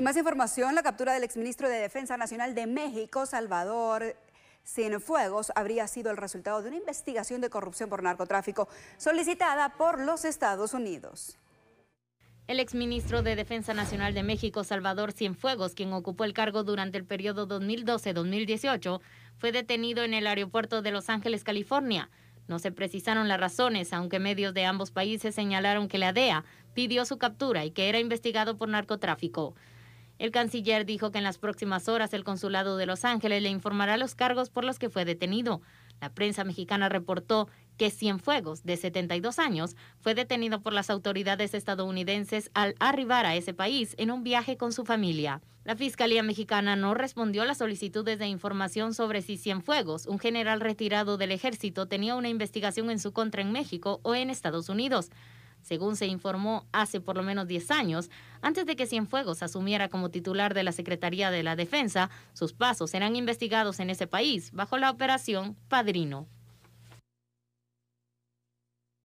Y más información, la captura del exministro de Defensa Nacional de México, Salvador Cienfuegos, habría sido el resultado de una investigación de corrupción por narcotráfico solicitada por los Estados Unidos. El exministro de Defensa Nacional de México, Salvador Cienfuegos, quien ocupó el cargo durante el periodo 2012-2018, fue detenido en el aeropuerto de Los Ángeles, California. No se precisaron las razones, aunque medios de ambos países señalaron que la DEA pidió su captura y que era investigado por narcotráfico. El canciller dijo que en las próximas horas el consulado de Los Ángeles le informará los cargos por los que fue detenido. La prensa mexicana reportó que Cienfuegos, de 72 años, fue detenido por las autoridades estadounidenses al arribar a ese país en un viaje con su familia. La Fiscalía mexicana no respondió a las solicitudes de información sobre si Cienfuegos, un general retirado del ejército, tenía una investigación en su contra en México o en Estados Unidos según se informó hace por lo menos 10 años, antes de que Cienfuegos asumiera como titular de la Secretaría de la Defensa, sus pasos serán investigados en ese país bajo la operación Padrino.